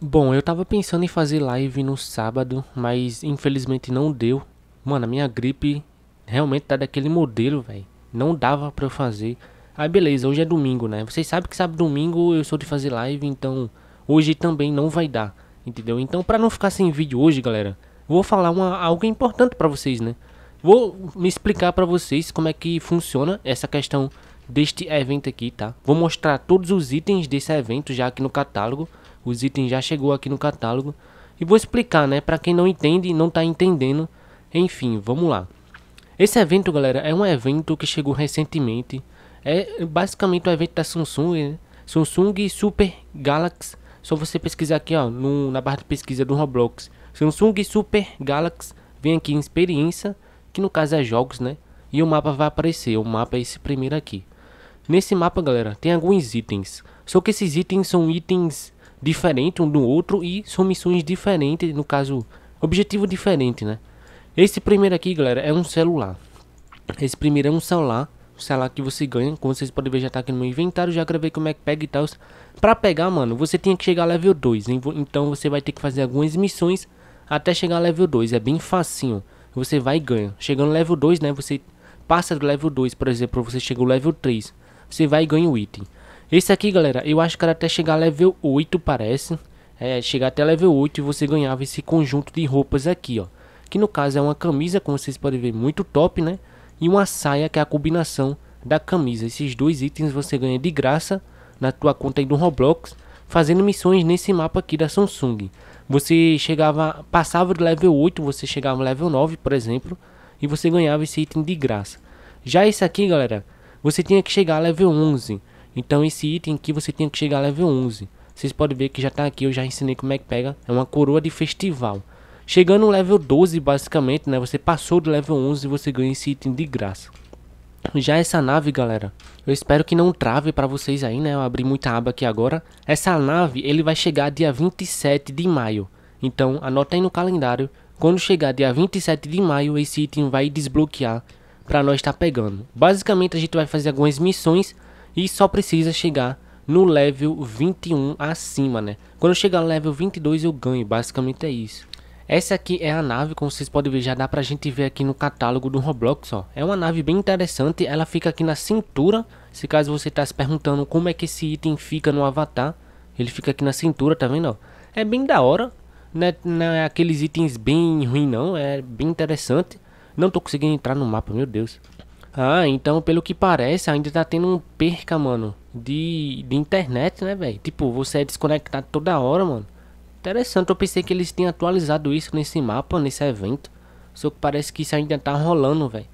Bom, eu tava pensando em fazer live no sábado, mas infelizmente não deu. Mano, a minha gripe realmente tá daquele modelo, velho. Não dava pra eu fazer. Aí beleza, hoje é domingo, né? Vocês sabem que sabe domingo eu sou de fazer live, então hoje também não vai dar, entendeu? Então pra não ficar sem vídeo hoje, galera, vou falar uma, algo importante pra vocês, né? Vou me explicar pra vocês como é que funciona essa questão deste evento aqui, tá? Vou mostrar todos os itens desse evento já aqui no catálogo os itens já chegou aqui no catálogo. E vou explicar, né? Pra quem não entende e não tá entendendo. Enfim, vamos lá. Esse evento, galera, é um evento que chegou recentemente. É basicamente um evento da Samsung, né? Samsung Super Galaxy. Só você pesquisar aqui, ó, no, na barra de pesquisa do Roblox. Samsung Super Galaxy. Vem aqui em experiência, que no caso é jogos, né? E o mapa vai aparecer. O mapa é esse primeiro aqui. Nesse mapa, galera, tem alguns itens. Só que esses itens são itens diferente um do outro e são missões diferentes, no caso, objetivo diferente, né? Esse primeiro aqui, galera, é um celular. Esse primeiro é um celular, um celular que você ganha, como vocês podem ver já tá aqui no meu inventário, já gravei como é que pega e tal. Pra pegar, mano, você tinha que chegar a level 2, hein? então você vai ter que fazer algumas missões até chegar a level 2, é bem facinho. Você vai e ganha. Chegando level 2, né, você passa do level 2, por exemplo, você chega level 3, você vai e ganha o item. Esse aqui, galera, eu acho que era até chegar a level 8, parece. É, chegar até level 8 e você ganhava esse conjunto de roupas aqui, ó. Que no caso é uma camisa, como vocês podem ver, muito top, né? E uma saia, que é a combinação da camisa. Esses dois itens você ganha de graça na tua conta aí do Roblox, fazendo missões nesse mapa aqui da Samsung. Você chegava, passava de level 8, você chegava level 9, por exemplo, e você ganhava esse item de graça. Já esse aqui, galera, você tinha que chegar a level 11. Então esse item aqui você tem que chegar a level 11. Vocês podem ver que já tá aqui, eu já ensinei como é que pega. É uma coroa de festival. Chegando no level 12 basicamente, né, você passou do level 11 e você ganha esse item de graça. Já essa nave, galera, eu espero que não trave para vocês aí, né? Eu abri muita aba aqui agora. Essa nave, ele vai chegar dia 27 de maio. Então, anota aí no calendário. Quando chegar dia 27 de maio, esse item vai desbloquear para nós estar tá pegando. Basicamente, a gente vai fazer algumas missões e só precisa chegar no level 21 acima, né? Quando chegar no level 22 eu ganho, basicamente é isso. Essa aqui é a nave, como vocês podem ver, já dá pra gente ver aqui no catálogo do Roblox, ó. É uma nave bem interessante, ela fica aqui na cintura, se caso você tá se perguntando como é que esse item fica no avatar, ele fica aqui na cintura, tá vendo, ó. É bem da hora, né? não é aqueles itens bem ruim não, é bem interessante. Não tô conseguindo entrar no mapa, meu Deus. Ah, então pelo que parece, ainda tá tendo um perca, mano, de, de internet, né, velho? Tipo, você é desconectado toda hora, mano. Interessante, eu pensei que eles tinham atualizado isso nesse mapa, nesse evento. Só que parece que isso ainda tá rolando, velho.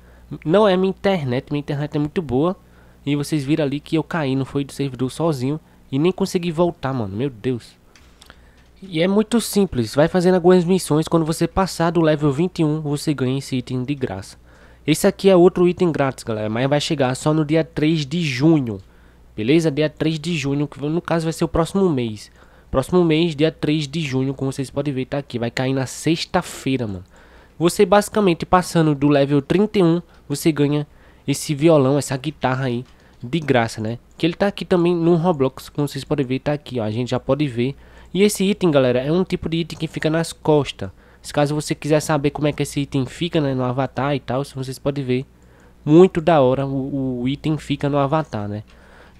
Não é minha internet, minha internet é muito boa. E vocês viram ali que eu caí, não foi do servidor sozinho. E nem consegui voltar, mano, meu Deus. E é muito simples, vai fazendo algumas missões, quando você passar do level 21, você ganha esse item de graça. Esse aqui é outro item grátis, galera, mas vai chegar só no dia 3 de junho. Beleza? Dia 3 de junho, que no caso vai ser o próximo mês. Próximo mês, dia 3 de junho, como vocês podem ver, tá aqui. Vai cair na sexta-feira, mano. Você basicamente passando do level 31, você ganha esse violão, essa guitarra aí, de graça, né? Que ele tá aqui também no Roblox, como vocês podem ver, tá aqui, ó. A gente já pode ver. E esse item, galera, é um tipo de item que fica nas costas. Se caso você quiser saber como é que esse item fica né, no avatar e tal, vocês podem ver. Muito da hora o, o item fica no avatar, né?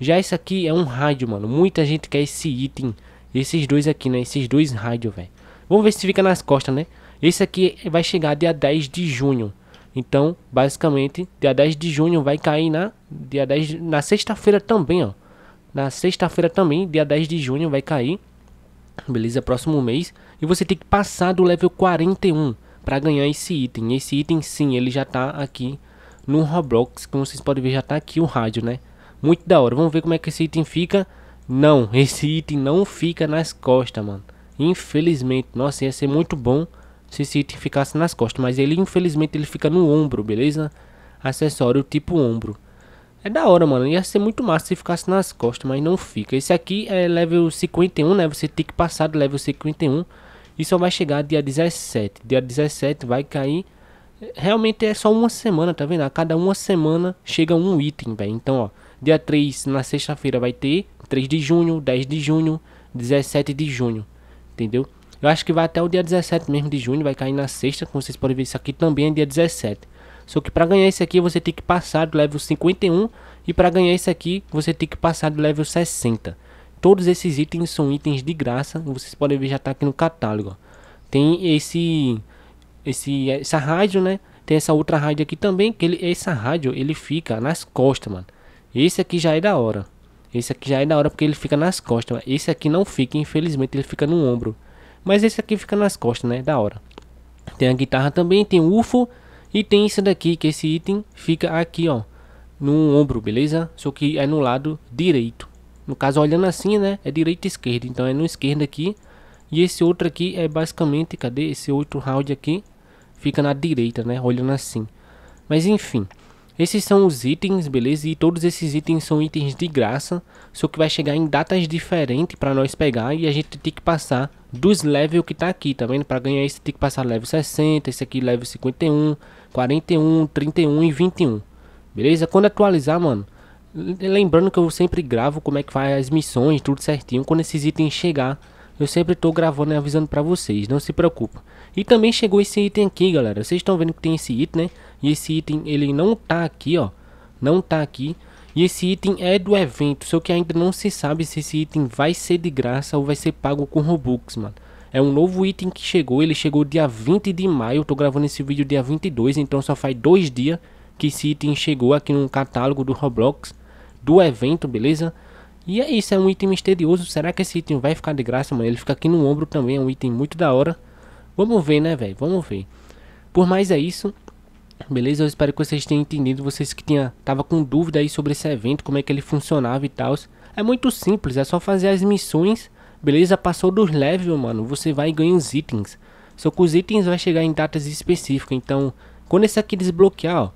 Já isso aqui é um rádio, mano. Muita gente quer esse item. Esses dois aqui, né? Esses dois rádios, velho. Vamos ver se fica nas costas, né? Esse aqui vai chegar dia 10 de junho. Então, basicamente, dia 10 de junho vai cair na dia 10 na sexta-feira também, ó. Na sexta-feira também, dia 10 de junho vai cair beleza? Próximo mês. E você tem que passar do level 41 para ganhar esse item. Esse item, sim, ele já tá aqui no Roblox, como vocês podem ver, já tá aqui o rádio, né? Muito da hora. Vamos ver como é que esse item fica. Não, esse item não fica nas costas, mano. Infelizmente, nossa, ia ser muito bom se esse item ficasse nas costas, mas ele infelizmente ele fica no ombro, beleza? Acessório tipo ombro. É da hora, mano. Ia ser muito massa se ficasse nas costas, mas não fica. Esse aqui é level 51, né? Você tem que passar do level 51 e só vai chegar dia 17. Dia 17 vai cair. Realmente é só uma semana, tá vendo? A cada uma semana chega um item, velho. Então, ó, dia 3 na sexta-feira vai ter 3 de junho, 10 de junho, 17 de junho, entendeu? Eu acho que vai até o dia 17 mesmo de junho, vai cair na sexta, como vocês podem ver, isso aqui também é dia 17. Só que para ganhar esse aqui você tem que passar do level 51 e para ganhar esse aqui você tem que passar do level 60. Todos esses itens são itens de graça, vocês podem ver já tá aqui no catálogo. Ó. Tem esse esse essa rádio, né? Tem essa outra rádio aqui também, que ele essa rádio ele fica nas costas, mano. Esse aqui já é da hora. Esse aqui já é da hora porque ele fica nas costas. Mano. Esse aqui não fica, infelizmente ele fica no ombro. Mas esse aqui fica nas costas, né? Da hora. Tem a guitarra também, tem o UFO e tem isso daqui, que esse item fica aqui, ó, no ombro, beleza? Só que é no lado direito. No caso, olhando assim, né, é direita e esquerda, então é no esquerdo aqui. E esse outro aqui é basicamente, cadê esse outro round aqui? Fica na direita, né, olhando assim. Mas enfim, esses são os itens, beleza? E todos esses itens são itens de graça, só que vai chegar em datas diferentes para nós pegar e a gente tem que passar dos levels que tá aqui, tá vendo? Para ganhar esse tem que passar level 60, esse aqui level 51, 41, 31 e 21. Beleza? Quando atualizar, mano, lembrando que eu sempre gravo como é que faz as missões, tudo certinho. Quando esses itens chegar, eu sempre tô gravando e avisando pra vocês, não se preocupa. E também chegou esse item aqui, galera. Vocês estão vendo que tem esse item, né? E esse item, ele não tá aqui, ó. Não tá aqui. E esse item é do evento, só que ainda não se sabe se esse item vai ser de graça ou vai ser pago com Robux, mano. É um novo item que chegou, ele chegou dia 20 de maio, tô gravando esse vídeo dia 22, então só faz dois dias que esse item chegou aqui no catálogo do Roblox, do evento, beleza? E é isso, é um item misterioso, será que esse item vai ficar de graça, mano? Ele fica aqui no ombro também, é um item muito da hora. Vamos ver, né, velho? Vamos ver. Por mais é isso, beleza? Eu espero que vocês tenham entendido, vocês que tinha, tava com dúvida aí sobre esse evento, como é que ele funcionava e tal. É muito simples, é só fazer as missões Beleza? Passou dos level, mano, você vai ganhar os itens. Só que os itens vai chegar em datas específicas. Então, quando esse aqui desbloquear, ó.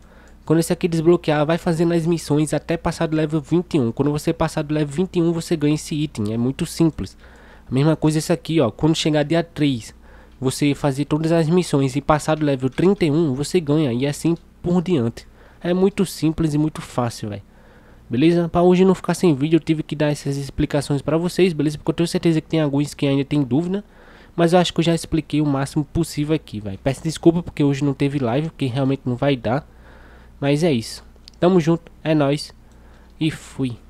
Quando esse aqui desbloquear, vai fazendo as missões até passar do level 21. Quando você passar do level 21, você ganha esse item. É muito simples. A mesma coisa esse aqui, ó. Quando chegar dia 3, você fazer todas as missões e passar do level 31, você ganha. E assim por diante. É muito simples e muito fácil, velho. Beleza? Para hoje não ficar sem vídeo, eu tive que dar essas explicações para vocês, beleza? Porque eu tenho certeza que tem alguns que ainda tem dúvida. Mas eu acho que eu já expliquei o máximo possível aqui, vai. Peço desculpa porque hoje não teve live, porque realmente não vai dar. Mas é isso. Tamo junto, é nóis. E fui.